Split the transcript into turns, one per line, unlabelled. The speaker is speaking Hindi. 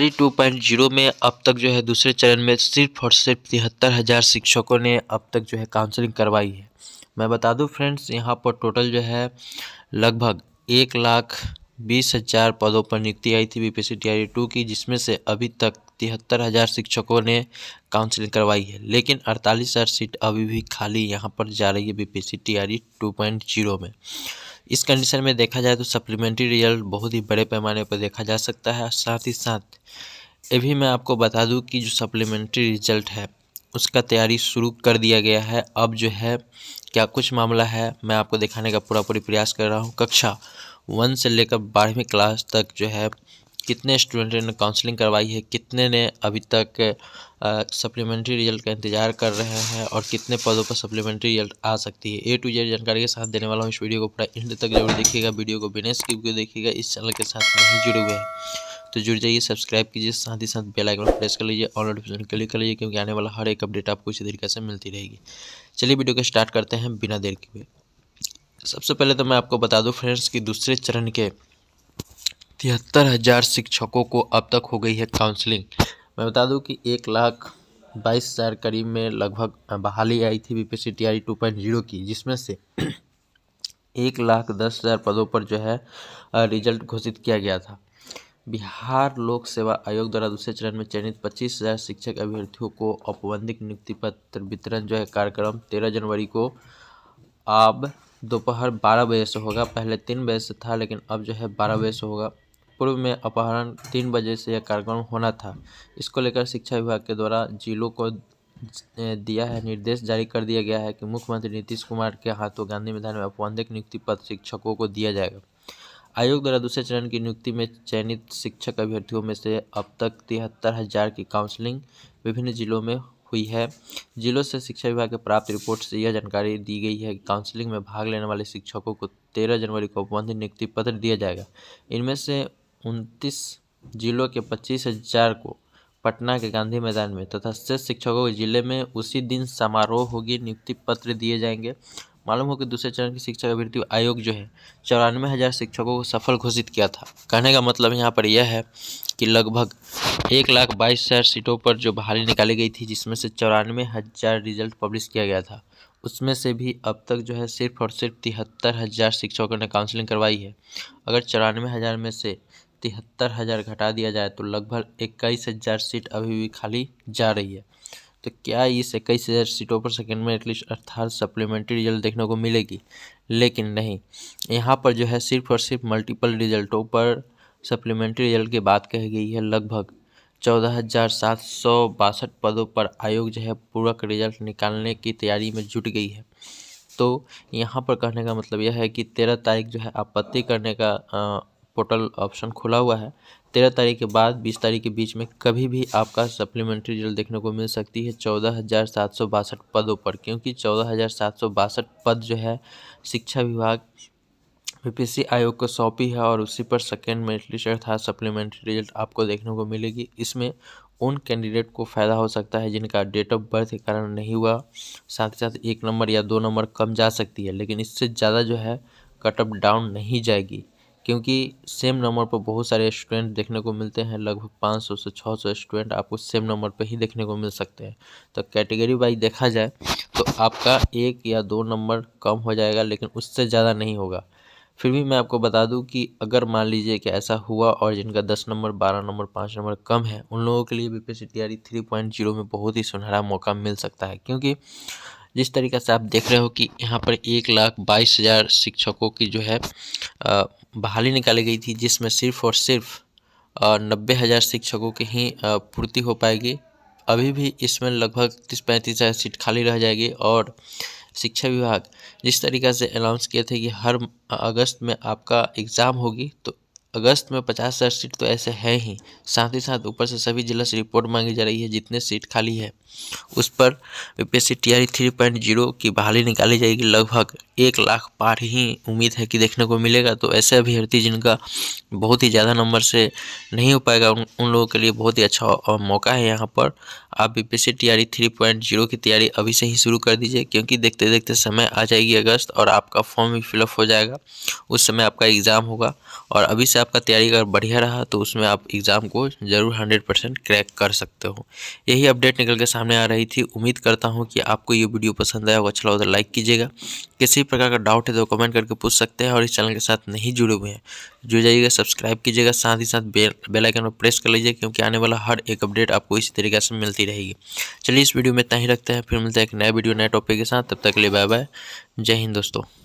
पॉइंट 2.0 में अब तक जो है दूसरे चरण में सिर्फ और सिर्फ तिहत्तर हज़ार शिक्षकों ने अब तक जो है काउंसलिंग करवाई है मैं बता दूं फ्रेंड्स यहां पर टोटल जो है लगभग एक लाख बीस हज़ार पदों पर नियुक्ति आई थी बीपीएससी टीआरई टू की जिसमें से अभी तक तिहत्तर हज़ार शिक्षकों ने काउंसलिंग करवाई है लेकिन अड़तालीस हज़ार सीट अभी भी खाली यहाँ पर जा रही है BPSC TRE two point zero में इस कंडीशन में देखा जाए तो सप्लीमेंट्री रिजल्ट बहुत ही बड़े पैमाने पर देखा जा सकता है साथ ही साथ ये भी मैं आपको बता दूं कि जो सप्लीमेंट्री रिजल्ट है उसका तैयारी शुरू कर दिया गया है अब जो है क्या कुछ मामला है मैं आपको दिखाने का पूरा पूरी प्रयास कर रहा हूँ कक्षा वन से लेकर बारहवीं क्लास तक जो है कितने स्टूडेंट ने काउंसलिंग करवाई है कितने ने अभी तक सप्लीमेंट्री रिजल्ट का इंतजार कर रहे हैं और कितने पदों पर सप्लीमेंट्री रिजल्ट आ सकती है ए टू जेड जानकारी के साथ देने वाला हूँ इस वीडियो को पूरा इंड तक जरूर देखिएगा वीडियो को बिना स्किप के देखिएगा इस चैनल के साथ नहीं जुड़े हुए हैं तो जुड़ जाइए सब्सक्राइब कीजिए साथ ही साथ बेल आइकन प्रेस कर लीजिए और नोटिफिकेशन क्लिक कर लीजिए क्योंकि आने वाला हर एक अपडेट आपको इसी तरीके से मिलती रहेगी चलिए वीडियो को स्टार्ट करते हैं बिना देर के सबसे पहले तो मैं आपको बता दूं फ्रेंड्स कि दूसरे चरण के तिहत्तर हज़ार शिक्षकों को अब तक हो गई है काउंसलिंग मैं बता दूं कि एक लाख बाईस हज़ार करीब में लगभग बहाली आई थी B P C T I two point zero की जिसमें से एक लाख दस हज़ार पदों पर जो है रिजल्ट घोषित किया गया था बिहार लोक सेवा आयोग द्वारा दूसरे चरण में चयनित पच्चीस हज़ार शिक्षक अभ्यर्थियों को औपबंधिक नियुक्ति पत्र वितरण जो है कार्यक्रम तेरह जनवरी को अब दोपहर बारह बजे से होगा पहले तीन बजे से था लेकिन अब जो है बारह बजे से होगा पूर्व में अपहरण तीन बजे से यह कार्यक्रम होना था इसको लेकर शिक्षा विभाग के द्वारा जिलों को दिया है निर्देश जारी कर दिया गया है कि मुख्यमंत्री नीतीश कुमार के हाथों गांधी मैदान में अपवंधिक नियुक्ति पत्र शिक्षकों को दिया जाएगा आयोग द्वारा दूसरे चरण की नियुक्ति में चयनित शिक्षक अभ्यर्थियों में से अब तक तिहत्तर हज़ार की काउंसलिंग विभिन्न जिलों में हुई है जिलों से शिक्षा विभाग के प्राप्त रिपोर्ट से यह जानकारी दी गई है कि काउंसलिंग में भाग लेने वाले शिक्षकों को तेरह जनवरी को बंद नियुक्ति पत्र दिया जाएगा इनमें से उनतीस जिलों के पच्चीस हजार को पटना के गांधी मैदान में तथा शेष शिक्षकों के जिले में उसी दिन समारोह होगी नियुक्ति पत्र दिए जाएंगे मालूम हो कि दूसरे चरण की शिक्षक अभ्यर्थी आयोग जो है चौरानवे हज़ार शिक्षकों को सफल घोषित किया था कहने का मतलब यहाँ पर यह है कि लगभग एक लाख बाईस हज़ार सीटों पर जो बहाली निकाली गई थी जिसमें से चौरानवे हज़ार रिजल्ट पब्लिश किया गया था उसमें से भी अब तक जो है सिर्फ और सिर्फ तिहत्तर हज़ार शिक्षकों ने काउंसलिंग करवाई है अगर चौरानवे हज़ार में से तिहत्तर हज़ार घटा दिया जाए तो लगभग इक्कीस हज़ार सीट अभी भी खाली जा रही है तो क्या इस इक्कीस हज़ार सीटों पर सेकेंड में एटलीस्ट अर्थात सप्लीमेंट्री रिजल्ट देखने को मिलेगी लेकिन नहीं यहाँ पर जो है सिर्फ और सिर्फ मल्टीपल रिजल्टों पर सप्लीमेंट्री रिजल्ट की बात कही गई है लगभग चौदह हज़ार सात सौ बासठ पदों पर आयोग जो है पूरक रिजल्ट निकालने की तैयारी में जुट गई है तो यहाँ पर कहने का मतलब यह है कि तेरह तारीख जो है आपत्ति करने का आ, पोर्टल ऑप्शन खुला हुआ है तेरह तारीख के बाद बीस तारीख के बीच में कभी भी आपका सप्लीमेंट्री रिजल्ट देखने को मिल सकती है चौदह हज़ार सात सौ बासठ पदों पर क्योंकि चौदह हज़ार सात सौ बासठ पद जो है शिक्षा विभाग बीपीसी आयोग को सौंपी है और उसी पर सेकेंड मेरिट लिस्ट अर्थात सप्लीमेंट्री रिजल्ट आपको देखने को मिलेगी इसमें उन कैंडिडेट को फ़ायदा हो सकता है जिनका डेट ऑफ बर्थ के कारण नहीं हुआ साथ ही साथ एक नंबर या दो नंबर कम जा सकती है लेकिन इससे ज़्यादा जो है कटअप डाउन नहीं जाएगी क्योंकि सेम नंबर पर बहुत सारे स्टूडेंट देखने को मिलते हैं लगभग 500 से 600 स्टूडेंट आपको सेम नंबर पर ही देखने को मिल सकते हैं तो कैटेगरी वाइज देखा जाए तो आपका एक या दो नंबर कम हो जाएगा लेकिन उससे ज़्यादा नहीं होगा फिर भी मैं आपको बता दूं कि अगर मान लीजिए कि ऐसा हुआ और जिनका दस नंबर बारह नंबर पाँच नंबर कम है उन लोगों के लिए बीपीएससी तैयारी थ्री पॉइंट जीरो में बहुत ही सुनहरा मौका मिल सकता है क्योंकि जिस तरीके से आप देख रहे हो कि यहाँ पर एक लाख बाईस हज़ार शिक्षकों की जो है बहाली निकाली गई थी जिसमें सिर्फ और सिर्फ नब्बे हज़ार शिक्षकों की ही पूर्ति हो पाएगी अभी भी इसमें लगभग तीस पैंतीस हज़ार सीट खाली रह जाएगी और शिक्षा विभाग जिस तरीक़ा से अनाउंस किए थे कि हर अगस्त में आपका एग्ज़ाम होगी तो अगस्त में पचास हज़ार सीट तो ऐसे है ही साथ ही साथ ऊपर से सभी जिला से रिपोर्ट मांगी जा रही है जितने सीट खाली है उस पर P S T TRE three point zero की बहाली निकाली जाएगी लगभग एक लाख पार ही उम्मीद है कि देखने को मिलेगा तो ऐसे अभ्यर्थी जिनका बहुत ही ज़्यादा नंबर से नहीं हो पाएगा उन, उन लोगों के लिए बहुत ही अच्छा मौका है यहाँ पर आप बी पी तैयारी थ्री पॉइंट जीरो की तैयारी अभी से ही शुरू कर दीजिए क्योंकि देखते देखते समय आ जाएगी अगस्त और आपका फॉर्म भी फिलअप हो जाएगा उस समय आपका एग्ज़ाम होगा और अभी से आपका तैयारी अगर बढ़िया रहा तो उसमें आप एग्ज़ाम को ज़रूर हंड्रेड परसेंट क्रैक कर सकते हो यही अपडेट निकल के सामने आ रही थी उम्मीद करता हूँ कि आपको ये वीडियो पसंद आया होगा अच्छा लगा लाइक कीजिएगा किसी प्रकार का डाउट है तो कमेंट करके पूछ सकते हैं और इस चैनल के साथ नहीं जुड़े हुए हैं जुड़ जाइएगा सब्सक्राइब कीजिएगा साथ ही साथ बेल बेलाइकन पर प्रेस कर लीजिए क्योंकि आने वाला हर एक अपडेट आपको इसी तरीके से मिलती रहेगी चलिए इस वीडियो में इतना ही रखते हैं फिर मिलते हैं एक नया वीडियो नए टॉपिक के साथ तब तक के लिए बाय बाय जय हिंद दोस्तों